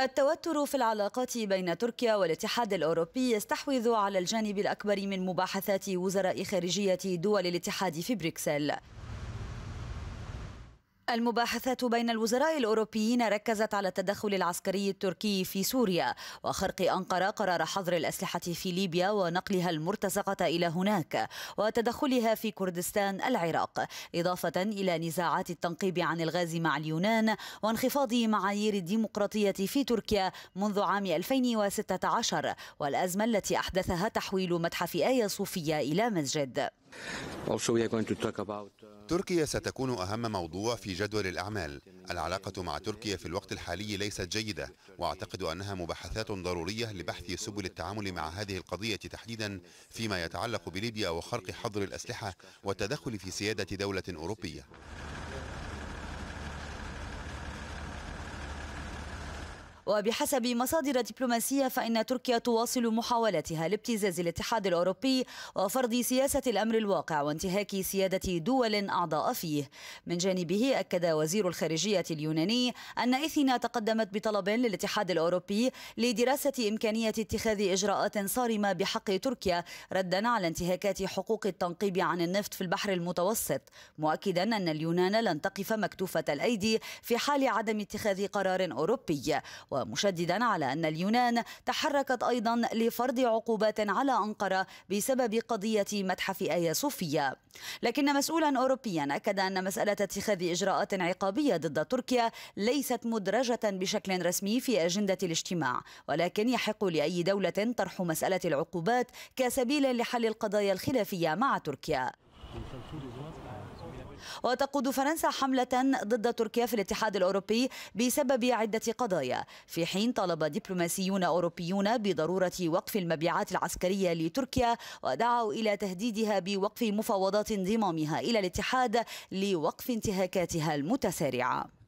التوتر في العلاقات بين تركيا والاتحاد الأوروبي يستحوذ على الجانب الأكبر من مباحثات وزراء خارجية دول الاتحاد في بريكسل المباحثات بين الوزراء الأوروبيين ركزت على التدخل العسكري التركي في سوريا وخرق أنقرة قرار حظر الأسلحة في ليبيا ونقلها المرتزقة إلى هناك وتدخلها في كردستان العراق إضافة إلى نزاعات التنقيب عن الغاز مع اليونان وانخفاض معايير الديمقراطية في تركيا منذ عام 2016 والأزمة التي أحدثها تحويل متحف آية صوفية إلى مسجد uh, تركيا ستكون أهم موضوع في جدول الأعمال العلاقة مع تركيا في الوقت الحالي ليست جيدة وأعتقد أنها مباحثات ضرورية لبحث سبل التعامل مع هذه القضية تحديدا فيما يتعلق بليبيا وخرق حظر الأسلحة والتدخل في سيادة دولة أوروبية وبحسب مصادر دبلوماسية فإن تركيا تواصل محاولتها لابتزاز الاتحاد الأوروبي وفرض سياسة الأمر الواقع وانتهاك سيادة دول أعضاء فيه من جانبه أكد وزير الخارجية اليوناني أن إثينا تقدمت بطلب للاتحاد الأوروبي لدراسة إمكانية اتخاذ إجراءات صارمة بحق تركيا ردا على انتهاكات حقوق التنقيب عن النفط في البحر المتوسط مؤكدا أن اليونان لن تقف مكتوفة الأيدي في حال عدم اتخاذ قرار أوروبي ومشددا على أن اليونان تحركت أيضا لفرض عقوبات على أنقرة بسبب قضية متحف آيا صوفيا لكن مسؤولا أوروبيا أكد أن مسألة اتخاذ إجراءات عقابية ضد تركيا ليست مدرجة بشكل رسمي في أجندة الاجتماع ولكن يحق لأي دولة طرح مسألة العقوبات كسبيل لحل القضايا الخلافية مع تركيا وتقود فرنسا حملة ضد تركيا في الاتحاد الأوروبي بسبب عدة قضايا في حين طالب دبلوماسيون أوروبيون بضرورة وقف المبيعات العسكرية لتركيا ودعوا إلى تهديدها بوقف مفاوضات انضمامها إلى الاتحاد لوقف انتهاكاتها المتسارعة